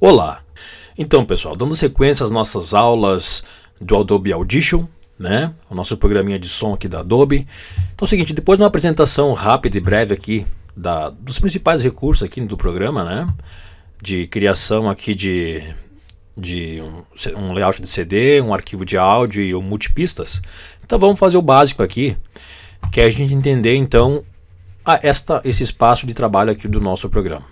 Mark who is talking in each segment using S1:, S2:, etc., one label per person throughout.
S1: Olá! Então, pessoal, dando sequência às nossas aulas do Adobe Audition, né? O nosso programinha de som aqui da Adobe. Então é o seguinte, depois de uma apresentação rápida e breve aqui da, dos principais recursos aqui do programa, né? De criação aqui de, de um, um layout de CD, um arquivo de áudio e um multipistas. Então vamos fazer o básico aqui, que é a gente entender então a esta, esse espaço de trabalho aqui do nosso programa.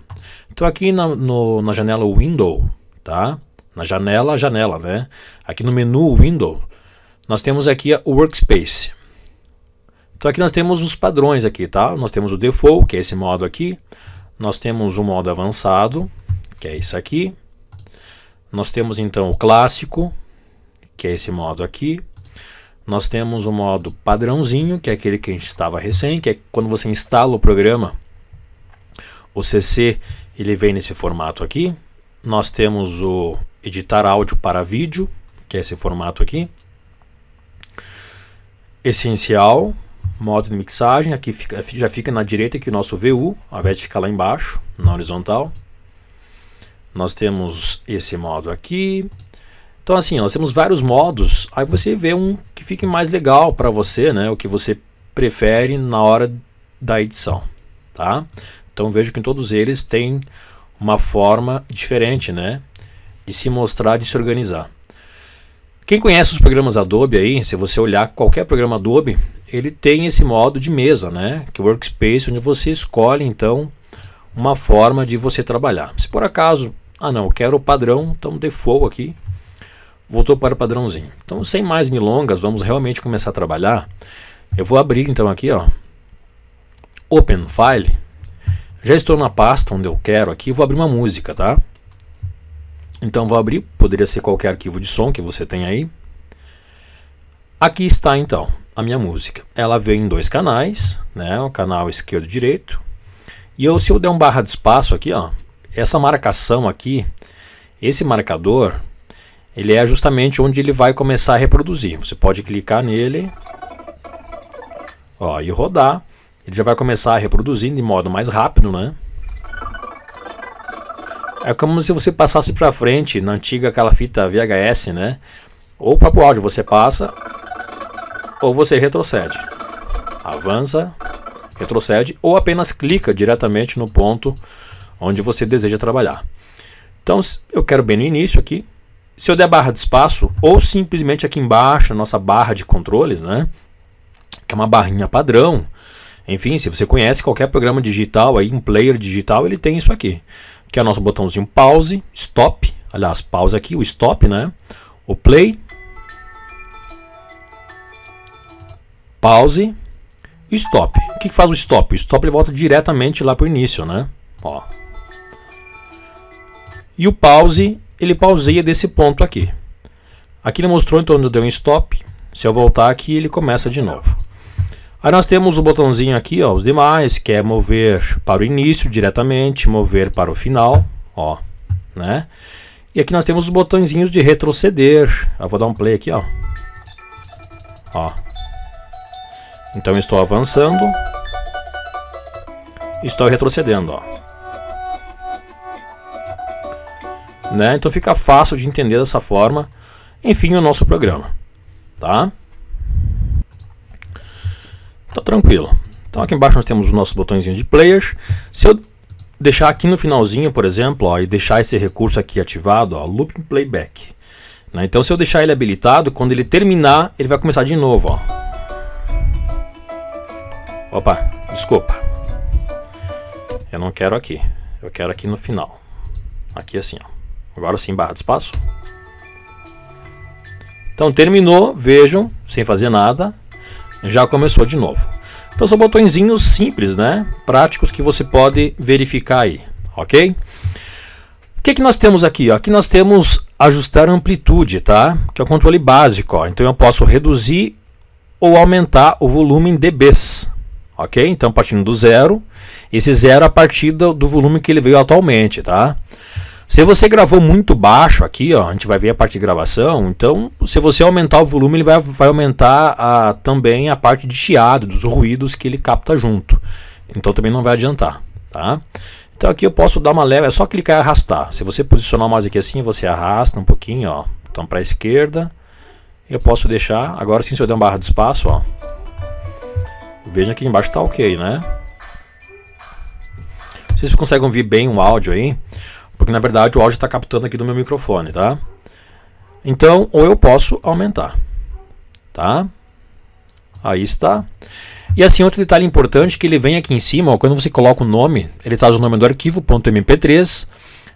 S1: Então aqui na, no, na janela Window, tá? Na janela, janela, né? Aqui no menu Window, nós temos aqui o Workspace. Então aqui nós temos os padrões aqui, tá? Nós temos o Default, que é esse modo aqui. Nós temos o modo avançado, que é isso aqui. Nós temos então o clássico, que é esse modo aqui. Nós temos o modo padrãozinho, que é aquele que a gente estava recém, que é quando você instala o programa, o CC ele vem nesse formato aqui. Nós temos o editar áudio para vídeo, que é esse formato aqui. Essencial, modo de mixagem, aqui fica, já fica na direita aqui o nosso VU, ao invés de ficar lá embaixo, na horizontal. Nós temos esse modo aqui. Então assim, nós temos vários modos, aí você vê um que fique mais legal para você, né? O que você prefere na hora da edição, tá? Então vejo que em todos eles tem uma forma diferente, né? De se mostrar, de se organizar. Quem conhece os programas Adobe aí, se você olhar qualquer programa Adobe, ele tem esse modo de mesa, né? Que é o workspace, onde você escolhe então uma forma de você trabalhar. Se por acaso, ah não, eu quero o padrão, então default aqui, voltou para o padrãozinho. Então, sem mais milongas, vamos realmente começar a trabalhar. Eu vou abrir então aqui, ó, Open File, já estou na pasta onde eu quero aqui, vou abrir uma música, tá? Então vou abrir, poderia ser qualquer arquivo de som que você tem aí. Aqui está então a minha música. Ela vem em dois canais, né? O canal esquerdo e direito. E eu, se eu der um barra de espaço aqui, ó, essa marcação aqui, esse marcador, ele é justamente onde ele vai começar a reproduzir. Você pode clicar nele ó, e rodar ele já vai começar reproduzindo de modo mais rápido, né? É como se você passasse para frente na antiga aquela fita VHS, né? Ou para o áudio você passa ou você retrocede. Avança, retrocede ou apenas clica diretamente no ponto onde você deseja trabalhar. Então, eu quero bem no início aqui. Se eu der barra de espaço ou simplesmente aqui embaixo, nossa barra de controles, né? Que é uma barrinha padrão, enfim, se você conhece qualquer programa digital aí, um player digital, ele tem isso aqui. Que é o nosso botãozinho pause, stop, aliás, pause aqui, o stop, né? O play, pause e stop. O que faz o stop? O stop ele volta diretamente lá para o início, né? Ó. E o pause, ele pauseia desse ponto aqui. Aqui ele mostrou então onde deu um stop. Se eu voltar aqui, ele começa de novo. Aí nós temos o botãozinho aqui, ó, os demais, que é mover para o início diretamente, mover para o final, ó, né? E aqui nós temos os botõezinhos de retroceder. Eu vou dar um play aqui, ó. Ó. Então estou avançando. Estou retrocedendo, ó. Né? Então fica fácil de entender dessa forma, enfim, o nosso programa, tá? Tá tranquilo. Então aqui embaixo nós temos os nossos botãozinho de players. Se eu deixar aqui no finalzinho, por exemplo, ó, e deixar esse recurso aqui ativado, ó, Looping Playback. Né? Então se eu deixar ele habilitado, quando ele terminar, ele vai começar de novo. Ó. Opa, desculpa. Eu não quero aqui. Eu quero aqui no final. Aqui assim, ó. Agora sim, barra de espaço. Então terminou, vejam, sem fazer nada, já começou de novo. Então são botõezinhos simples, né? Práticos que você pode verificar aí, ok? O que, que nós temos aqui? Ó? Aqui nós temos ajustar amplitude, tá? Que é o controle básico. Ó. Então eu posso reduzir ou aumentar o volume em dBs, ok? Então partindo do zero, esse zero a partir do volume que ele veio atualmente, tá? Se você gravou muito baixo aqui, ó, a gente vai ver a parte de gravação, então se você aumentar o volume, ele vai, vai aumentar a, também a parte de chiado, dos ruídos que ele capta junto. Então também não vai adiantar, tá? Então aqui eu posso dar uma leve, é só clicar e arrastar. Se você posicionar o mouse aqui assim, você arrasta um pouquinho, ó, então para a esquerda. Eu posso deixar, agora sim se eu der uma barra de espaço, ó. Veja que embaixo tá ok, né? Vocês conseguem ouvir bem o áudio aí? Porque na verdade o áudio está captando aqui do meu microfone, tá? Então, ou eu posso aumentar, tá? Aí está. E assim, outro detalhe importante que ele vem aqui em cima, ó, quando você coloca o nome, ele traz o nome do arquivo, .mp3.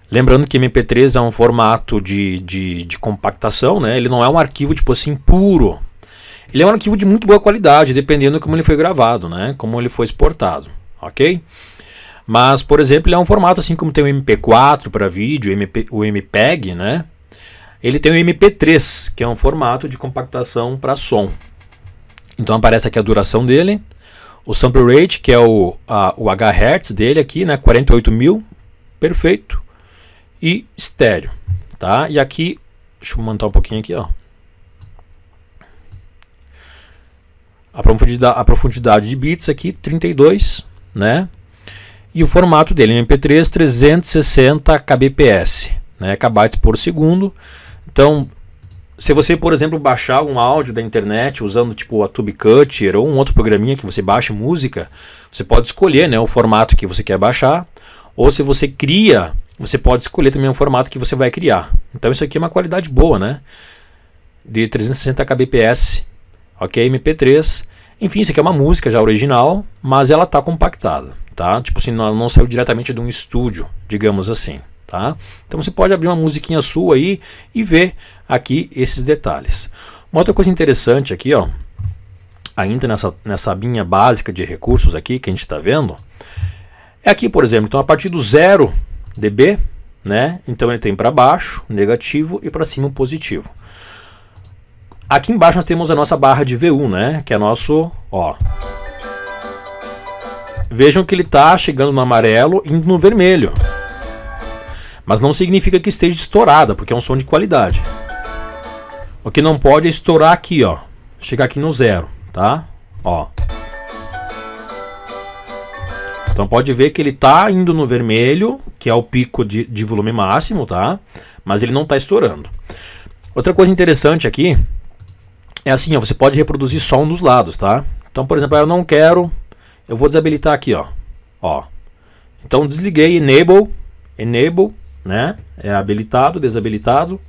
S1: Lembrando que mp3 é um formato de, de, de compactação, né? Ele não é um arquivo tipo assim puro. Ele é um arquivo de muito boa qualidade, dependendo de como ele foi gravado, né? Como ele foi exportado, ok? Mas, por exemplo, ele é um formato assim como tem o MP4 para vídeo, MP, o MPEG, né? Ele tem o MP3, que é um formato de compactação para som. Então aparece aqui a duração dele, o sample rate, que é o, a, o Hz dele aqui, né? 48 mil, perfeito. E estéreo, tá? E aqui, deixa eu montar um pouquinho aqui, ó. A profundidade, a profundidade de bits aqui, 32, né? e o formato dele MP3 360 kbps, né, KB por segundo. Então, se você, por exemplo, baixar um áudio da internet usando tipo a TubeCutter ou um outro programinha que você baixa música, você pode escolher, né, o formato que você quer baixar, ou se você cria, você pode escolher também o formato que você vai criar. Então isso aqui é uma qualidade boa, né? De 360 kbps, ok, MP3. Enfim, isso aqui é uma música já original, mas ela está compactada tá? Tipo assim, não, não saiu diretamente de um estúdio, digamos assim, tá? Então você pode abrir uma musiquinha sua aí e ver aqui esses detalhes. Uma outra coisa interessante aqui, ó, ainda nessa, nessa abinha básica de recursos aqui que a gente está vendo, é aqui, por exemplo, então a partir do 0 dB, né? Então ele tem para baixo negativo e para cima positivo. Aqui embaixo nós temos a nossa barra de VU, né? Que é nosso, ó, Vejam que ele está chegando no amarelo indo no vermelho. Mas não significa que esteja estourada, porque é um som de qualidade. O que não pode é estourar aqui, ó. Chegar aqui no zero, tá? Ó. Então pode ver que ele está indo no vermelho, que é o pico de, de volume máximo, tá? Mas ele não está estourando. Outra coisa interessante aqui é assim, ó, você pode reproduzir som dos lados, tá? Então, por exemplo, eu não quero eu vou desabilitar aqui, ó. ó. Então desliguei enable, enable, né? É habilitado, desabilitado.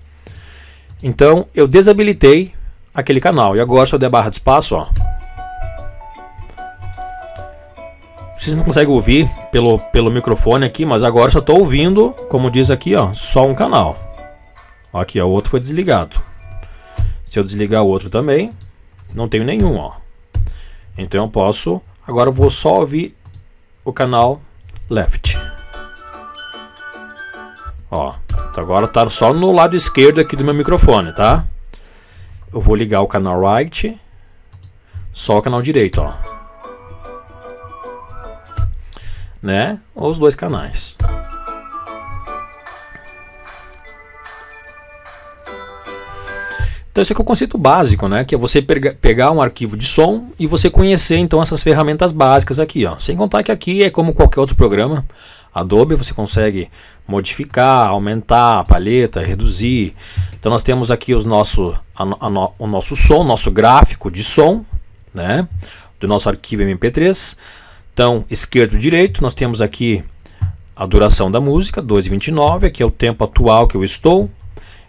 S1: Então eu desabilitei aquele canal. E agora se eu der barra de espaço, ó. Vocês não conseguem ouvir pelo, pelo microfone aqui, mas agora só estou ouvindo, como diz aqui, ó, só um canal. Aqui, ó, o outro foi desligado. Se eu desligar o outro também, não tenho nenhum, ó. Então eu posso Agora eu vou só ouvir o canal left. Ó, então agora tá só no lado esquerdo aqui do meu microfone, tá? Eu vou ligar o canal right, só o canal direito, ó. Né? Os dois canais. Então, isso é, é o conceito básico, né? Que é você pegar um arquivo de som e você conhecer então essas ferramentas básicas aqui, ó. Sem contar que aqui é como qualquer outro programa Adobe, você consegue modificar, aumentar a palheta, reduzir. Então, nós temos aqui os nosso, a, a, o nosso som, nosso gráfico de som, né? Do nosso arquivo MP3. Então, esquerdo, direito, nós temos aqui a duração da música, 2,29, aqui é o tempo atual que eu estou.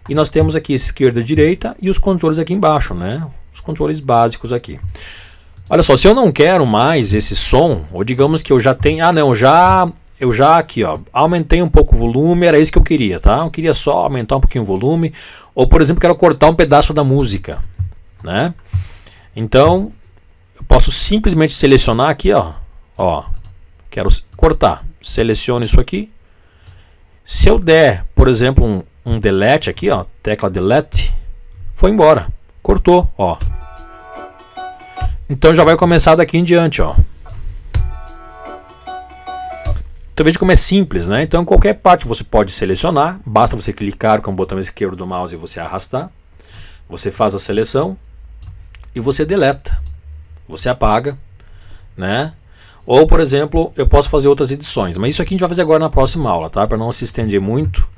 S1: E nós temos aqui esquerda, direita e os controles aqui embaixo, né? Os controles básicos aqui. Olha só, se eu não quero mais esse som, ou digamos que eu já tenho, ah não, já eu já aqui, ó, aumentei um pouco o volume, era isso que eu queria, tá? Eu queria só aumentar um pouquinho o volume, ou por exemplo, quero cortar um pedaço da música, né? Então, eu posso simplesmente selecionar aqui, ó, ó, quero cortar, seleciono isso aqui, se eu der, por exemplo, um, um delete aqui, ó, tecla delete, foi embora, cortou, ó. Então já vai começar daqui em diante, ó. Então veja como é simples, né? Então qualquer parte você pode selecionar, basta você clicar com o botão esquerdo do mouse e você arrastar. Você faz a seleção e você deleta, você apaga, né? Ou, por exemplo, eu posso fazer outras edições. Mas isso aqui a gente vai fazer agora na próxima aula, tá? Para não se estender muito.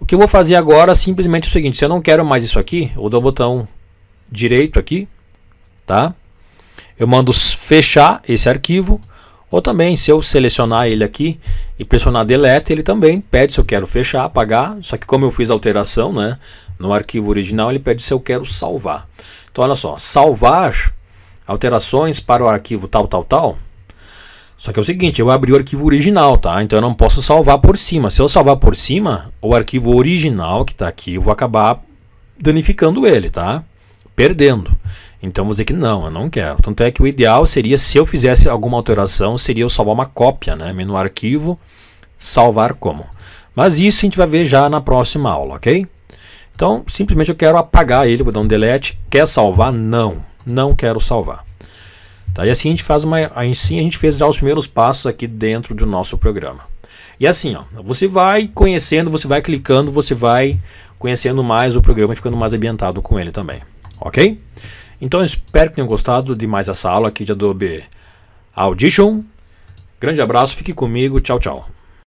S1: O que eu vou fazer agora é simplesmente o seguinte. Se eu não quero mais isso aqui, eu dou o botão direito aqui, tá? Eu mando fechar esse arquivo. Ou também, se eu selecionar ele aqui e pressionar delete, ele também pede se eu quero fechar, apagar. Só que como eu fiz alteração né, no arquivo original, ele pede se eu quero salvar. Então, olha só, salvar alterações para o arquivo tal, tal, tal. Só que é o seguinte, eu abri o arquivo original, tá? Então eu não posso salvar por cima. Se eu salvar por cima, o arquivo original que está aqui, eu vou acabar danificando ele, tá? Perdendo. Então vou dizer que não, eu não quero. Tanto é que o ideal seria, se eu fizesse alguma alteração, seria eu salvar uma cópia, né? Menu arquivo, salvar como. Mas isso a gente vai ver já na próxima aula, ok? Então, simplesmente eu quero apagar ele, vou dar um delete. Quer salvar? Não, não quero salvar. Tá? E assim a gente faz uma. Assim a gente fez já os primeiros passos aqui dentro do nosso programa. E assim, ó, você vai conhecendo, você vai clicando, você vai conhecendo mais o programa e ficando mais ambientado com ele também. Ok? Então espero que tenham gostado de mais essa aula aqui de Adobe Audition. Grande abraço, fique comigo, tchau, tchau.